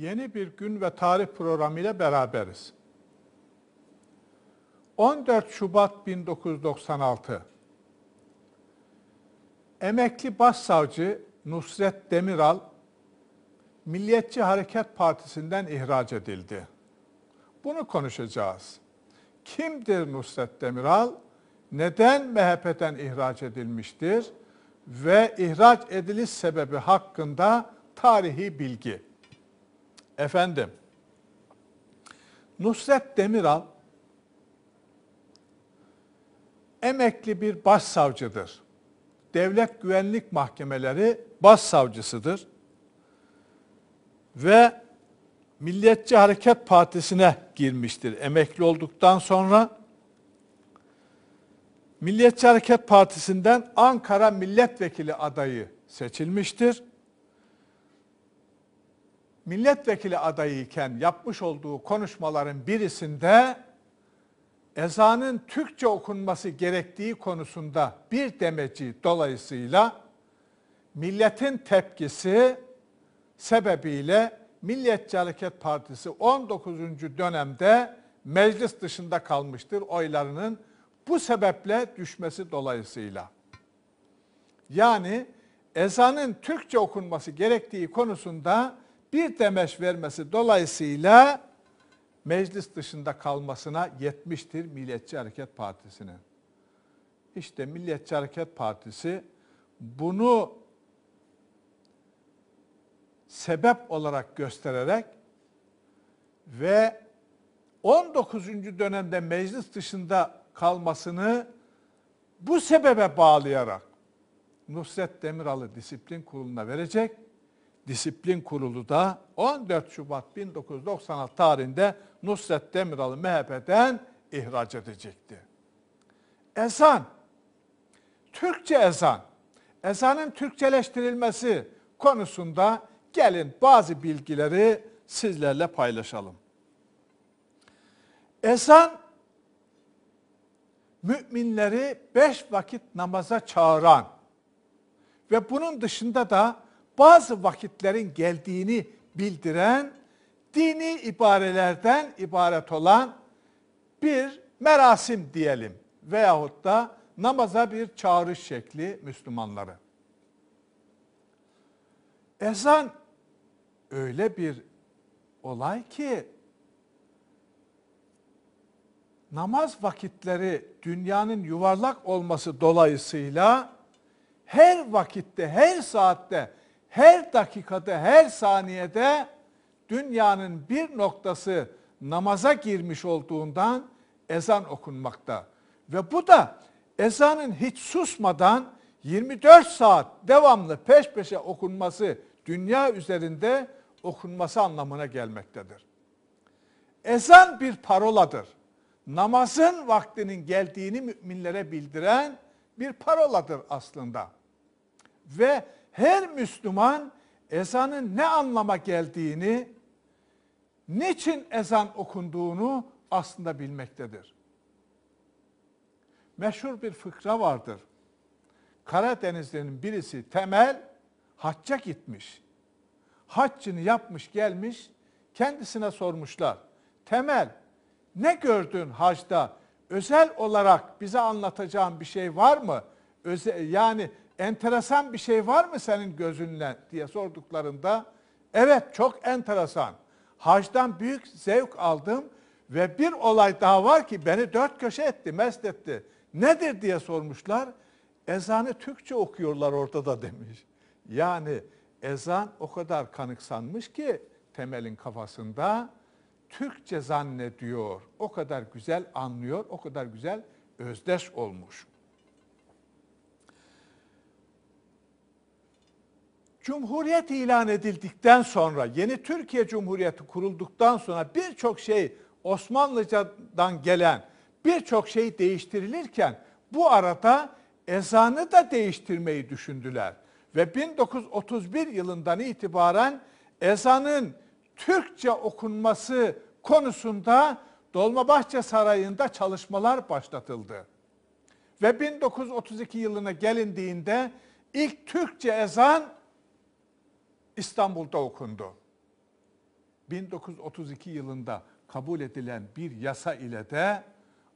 yeni bir gün ve tarih programıyla beraberiz. 14 Şubat 1996 Emekli Başsavcı Nusret Demiral Milliyetçi Hareket Partisi'nden ihraç edildi. Bunu konuşacağız. Kimdir Nusret Demiral? Neden MHP'den ihraç edilmiştir? Ve ihraç ediliş sebebi hakkında tarihi bilgi. Efendim, Nusret Demiral emekli bir başsavcıdır. Devlet Güvenlik Mahkemeleri başsavcısıdır. Ve Milliyetçi Hareket Partisi'ne girmiştir emekli olduktan sonra. Milliyetçi Hareket Partisi'nden Ankara Milletvekili adayı seçilmiştir milletvekili adayıyken yapmış olduğu konuşmaların birisinde ezanın Türkçe okunması gerektiği konusunda bir demeci dolayısıyla milletin tepkisi sebebiyle Milliyetçi Hareket Partisi 19. dönemde meclis dışında kalmıştır oylarının bu sebeple düşmesi dolayısıyla. Yani ezanın Türkçe okunması gerektiği konusunda bir demeç vermesi dolayısıyla meclis dışında kalmasına yetmiştir Milliyetçi Hareket Partisi'nin. İşte Milliyetçi Hareket Partisi bunu sebep olarak göstererek ve 19. dönemde meclis dışında kalmasını bu sebebe bağlayarak Nusret Demiral'ı disiplin kuruluna verecek Disiplin Kurulu da 14 Şubat 1996 tarihinde Nusret Demiral'ı MHP'den ihraç edecekti. Ezan, Türkçe ezan, ezanın Türkçeleştirilmesi konusunda gelin bazı bilgileri sizlerle paylaşalım. Ezan müminleri beş vakit namaza çağıran ve bunun dışında da bazı vakitlerin geldiğini bildiren dini ibarelerden ibaret olan bir merasim diyelim veyahut da namaza bir çağrış şekli Müslümanları. Ezan öyle bir olay ki namaz vakitleri dünyanın yuvarlak olması dolayısıyla her vakitte, her saatte her dakikada, her saniyede dünyanın bir noktası namaza girmiş olduğundan ezan okunmakta. Ve bu da ezanın hiç susmadan 24 saat devamlı peş peşe okunması dünya üzerinde okunması anlamına gelmektedir. Ezan bir paroladır. Namazın vaktinin geldiğini müminlere bildiren bir paroladır aslında. Ve her Müslüman ezanın ne anlama geldiğini, niçin ezan okunduğunu aslında bilmektedir. Meşhur bir fıkra vardır. Karadenizlerin birisi Temel hacca gitmiş. Haccını yapmış gelmiş, kendisine sormuşlar. Temel ne gördün hacda? Özel olarak bize anlatacağın bir şey var mı? Özel, yani enteresan bir şey var mı senin gözünle diye sorduklarında evet çok enteresan. Hacdan büyük zevk aldım ve bir olay daha var ki beni dört köşe etti, mest etti. Nedir diye sormuşlar. Ezanı Türkçe okuyorlar ortada demiş. Yani ezan o kadar kanıksanmış ki Temel'in kafasında Türkçe zannediyor. O kadar güzel anlıyor, o kadar güzel özdeş olmuş. Cumhuriyet ilan edildikten sonra, yeni Türkiye Cumhuriyeti kurulduktan sonra birçok şey Osmanlıcadan gelen birçok şey değiştirilirken bu arada ezanı da değiştirmeyi düşündüler. Ve 1931 yılından itibaren ezanın Türkçe okunması konusunda Dolmabahçe Sarayı'nda çalışmalar başlatıldı. Ve 1932 yılına gelindiğinde ilk Türkçe ezan İstanbul'da okundu. 1932 yılında kabul edilen bir yasa ile de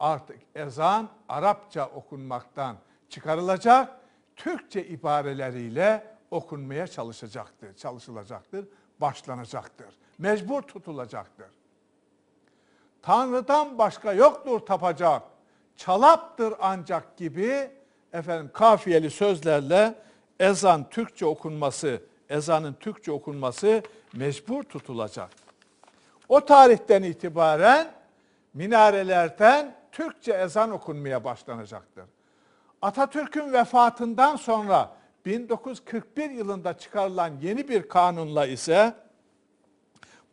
artık ezan Arapça okunmaktan çıkarılacak, Türkçe ibareleriyle okunmaya çalışacaktır, çalışılacaktır, başlanacaktır. Mecbur tutulacaktır. Tanrı'dan başka yoktur tapacak, çalaptır ancak gibi efendim kafiyeli sözlerle ezan Türkçe okunması ezanın Türkçe okunması mecbur tutulacak. O tarihten itibaren minarelerden Türkçe ezan okunmaya başlanacaktır. Atatürk'ün vefatından sonra 1941 yılında çıkarılan yeni bir kanunla ise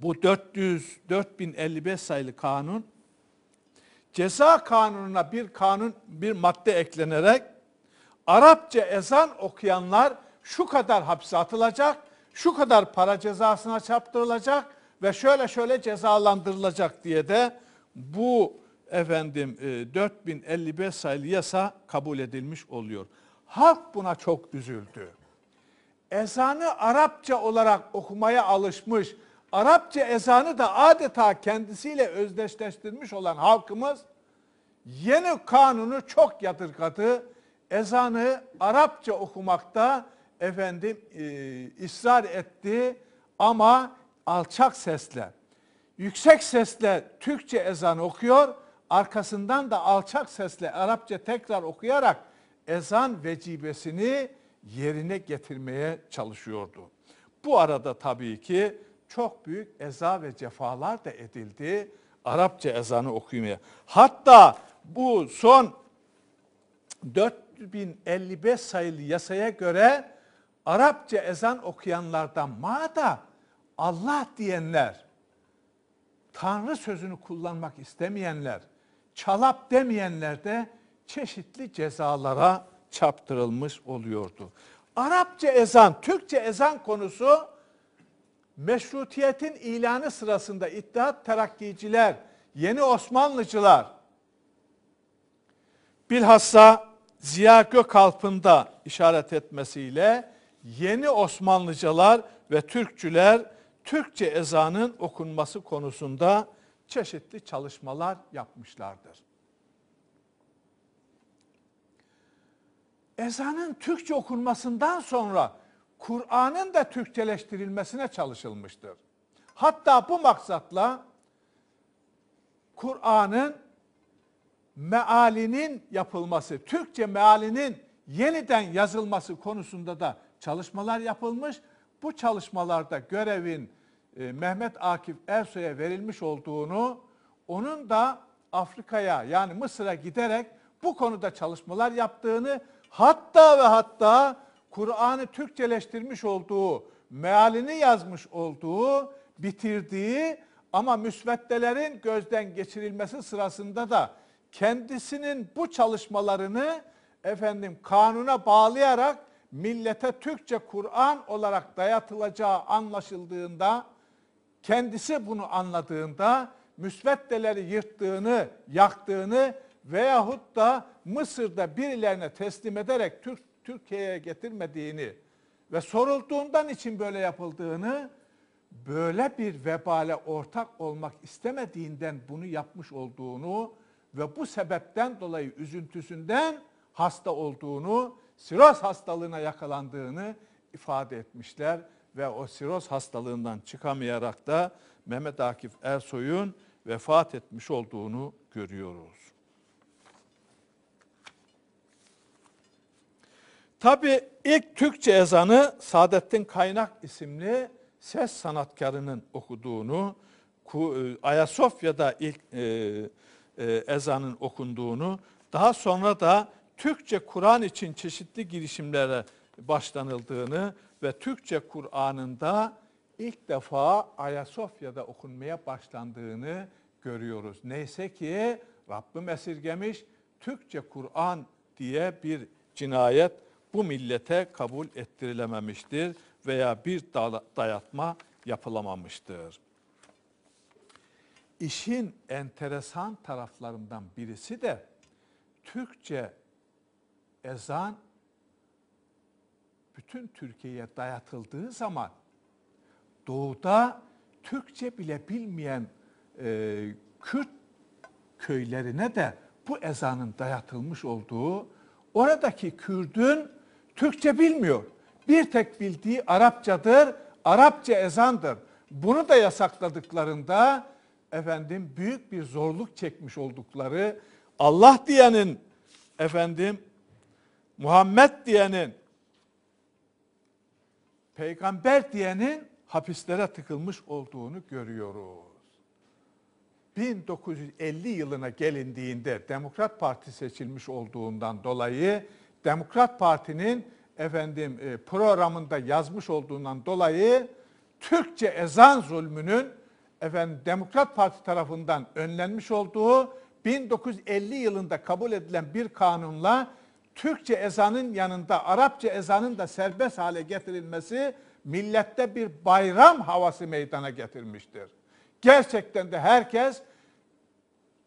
bu 400 4055 sayılı kanun ceza kanununa bir kanun bir madde eklenerek Arapça ezan okuyanlar şu kadar hapse atılacak, şu kadar para cezasına çarptırılacak ve şöyle şöyle cezalandırılacak diye de bu efendim 4055 e, sayılı yasa kabul edilmiş oluyor. Halk buna çok üzüldü. Ezanı Arapça olarak okumaya alışmış, Arapça ezanı da adeta kendisiyle özdeşleştirmiş olan halkımız yeni kanunu çok yadırgadı. Ezanı Arapça okumakta efendim e, ısrar etti ama alçak sesle, yüksek sesle Türkçe ezan okuyor, arkasından da alçak sesle Arapça tekrar okuyarak ezan vecibesini yerine getirmeye çalışıyordu. Bu arada tabii ki çok büyük eza ve cefalar da edildi. Arapça ezanı okumaya. Hatta bu son 4055 sayılı yasaya göre Arapça ezan okuyanlardan maada Allah diyenler, Tanrı sözünü kullanmak istemeyenler, çalap demeyenler de çeşitli cezalara çaptırılmış oluyordu. Arapça ezan, Türkçe ezan konusu meşrutiyetin ilanı sırasında İttihat Terakkiciler, Yeni Osmanlıcılar, bilhassa Ziya Gökalp'ın da işaret etmesiyle yeni Osmanlıcalar ve Türkçüler Türkçe ezanın okunması konusunda çeşitli çalışmalar yapmışlardır. Ezanın Türkçe okunmasından sonra Kur'an'ın da Türkçeleştirilmesine çalışılmıştır. Hatta bu maksatla Kur'an'ın mealinin yapılması, Türkçe mealinin yeniden yazılması konusunda da çalışmalar yapılmış. Bu çalışmalarda görevin e, Mehmet Akif Ersoy'a verilmiş olduğunu, onun da Afrika'ya yani Mısır'a giderek bu konuda çalışmalar yaptığını, hatta ve hatta Kur'an'ı Türkçeleştirmiş olduğu, mealini yazmış olduğu, bitirdiği ama müsveddelerin gözden geçirilmesi sırasında da kendisinin bu çalışmalarını efendim kanuna bağlayarak millete Türkçe Kur'an olarak dayatılacağı anlaşıldığında kendisi bunu anladığında müsveddeleri yırttığını, yaktığını veyahut da Mısır'da birilerine teslim ederek Türk Türkiye'ye getirmediğini ve sorulduğundan için böyle yapıldığını böyle bir vebale ortak olmak istemediğinden bunu yapmış olduğunu ve bu sebepten dolayı üzüntüsünden hasta olduğunu, siroz hastalığına yakalandığını ifade etmişler ve o siroz hastalığından çıkamayarak da Mehmet Akif Ersoy'un vefat etmiş olduğunu görüyoruz. Tabi ilk Türkçe ezanı Saadettin Kaynak isimli ses sanatkarının okuduğunu, e, Ayasofya'da ilk e, e, ezanın okunduğunu, daha sonra da Türkçe Kur'an için çeşitli girişimlere başlanıldığını ve Türkçe Kur'anında ilk defa Ayasofya'da okunmaya başlandığını görüyoruz. Neyse ki Rabbim esirgemiş Türkçe Kur'an diye bir cinayet bu millete kabul ettirilememiştir veya bir dayatma yapılamamıştır. İşin enteresan taraflarından birisi de Türkçe ezan bütün Türkiye'ye dayatıldığı zaman doğuda Türkçe bile bilmeyen e, Kürt köylerine de bu ezanın dayatılmış olduğu, oradaki Kürt'ün Türkçe bilmiyor. Bir tek bildiği Arapçadır, Arapça ezandır. Bunu da yasakladıklarında efendim büyük bir zorluk çekmiş oldukları Allah diyenin efendim Muhammed diyenin, peygamber diyenin hapislere tıkılmış olduğunu görüyoruz. 1950 yılına gelindiğinde Demokrat Parti seçilmiş olduğundan dolayı Demokrat Parti'nin efendim e, programında yazmış olduğundan dolayı Türkçe ezan zulmünün efendim Demokrat Parti tarafından önlenmiş olduğu 1950 yılında kabul edilen bir kanunla Türkçe ezanın yanında Arapça ezanın da serbest hale getirilmesi millette bir bayram havası meydana getirmiştir. Gerçekten de herkes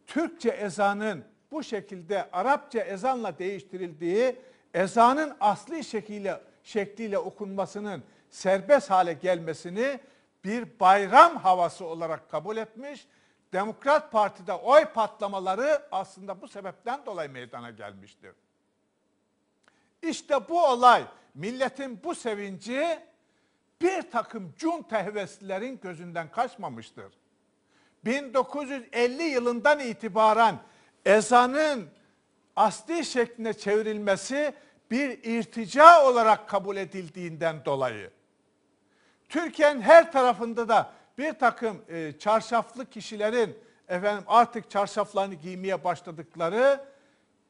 Türkçe ezanın bu şekilde Arapça ezanla değiştirildiği, ezanın asli şekliyle, şekliyle okunmasının serbest hale gelmesini bir bayram havası olarak kabul etmiş. Demokrat Parti'de oy patlamaları aslında bu sebepten dolayı meydana gelmiştir. İşte bu olay milletin bu sevinci bir takım cun heveslilerin gözünden kaçmamıştır. 1950 yılından itibaren ezanın asli şekline çevrilmesi bir irtica olarak kabul edildiğinden dolayı. Türkiye'nin her tarafında da bir takım e, çarşaflı kişilerin efendim artık çarşaflarını giymeye başladıkları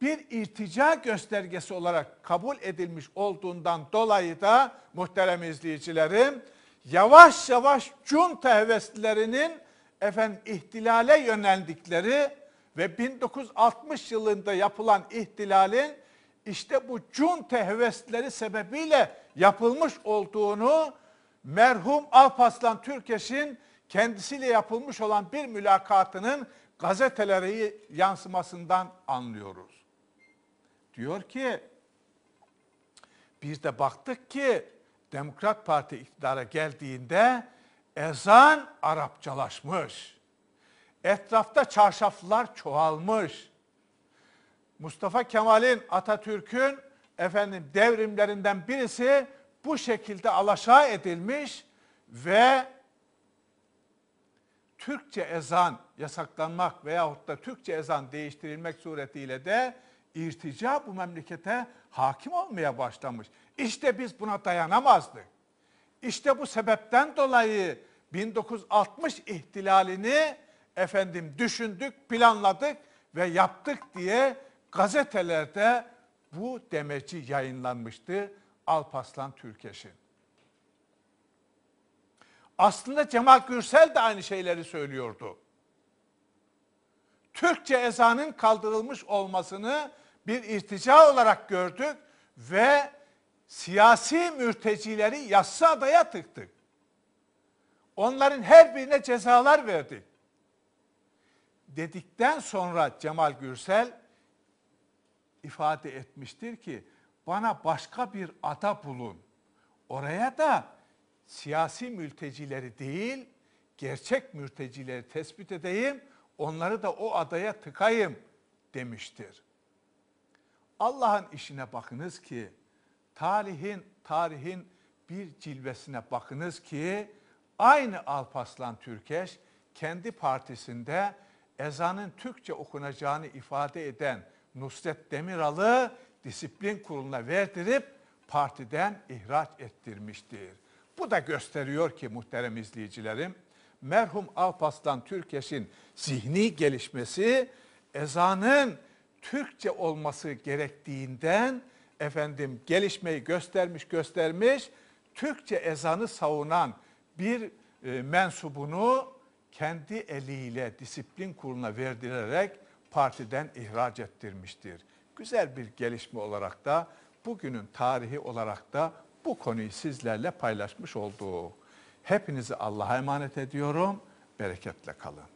bir irtica göstergesi olarak kabul edilmiş olduğundan dolayı da muhterem izleyicilerim yavaş yavaş junta heveslilerinin efendim ihtilale yöneldikleri ve 1960 yılında yapılan ihtilalin işte bu junta hevesleri sebebiyle yapılmış olduğunu merhum Alpaslan Türkeş'in kendisiyle yapılmış olan bir mülakatının gazetelere yansımasından anlıyoruz. Diyor ki biz de baktık ki Demokrat Parti iktidara geldiğinde ezan Arapçalaşmış. Etrafta çarşaflar çoğalmış. Mustafa Kemal'in Atatürk'ün efendim devrimlerinden birisi bu şekilde alaşağı edilmiş ve Türkçe ezan yasaklanmak veyahut da Türkçe ezan değiştirilmek suretiyle de irtica bu memlekete hakim olmaya başlamış. İşte biz buna dayanamazdık. İşte bu sebepten dolayı 1960 ihtilalini efendim düşündük, planladık ve yaptık diye gazetelerde bu demeci yayınlanmıştı Alpaslan Türkeş'in. Aslında Cemal Gürsel de aynı şeyleri söylüyordu. Türkçe ezanın kaldırılmış olmasını bir irtica olarak gördük ve siyasi mürtecileri yassı adaya tıktık. Onların her birine cezalar verdik. Dedikten sonra Cemal Gürsel ifade etmiştir ki bana başka bir ada bulun. Oraya da siyasi mültecileri değil, gerçek mültecileri tespit edeyim, onları da o adaya tıkayım demiştir. Allah'ın işine bakınız ki tarihin tarihin bir cilvesine bakınız ki aynı Alpaslan Türkeş kendi partisinde ezanın Türkçe okunacağını ifade eden Nusret Demiral'ı disiplin kuruluna verdirip partiden ihraç ettirmiştir. Bu da gösteriyor ki muhterem izleyicilerim, merhum Alpaslan Türkeş'in zihni gelişmesi ezanın Türkçe olması gerektiğinden efendim gelişmeyi göstermiş göstermiş Türkçe ezanı savunan bir e, mensubunu kendi eliyle disiplin kuruluna verdirerek partiden ihraç ettirmiştir. Güzel bir gelişme olarak da bugünün tarihi olarak da bu konuyu sizlerle paylaşmış olduk. Hepinizi Allah'a emanet ediyorum. Bereketle kalın.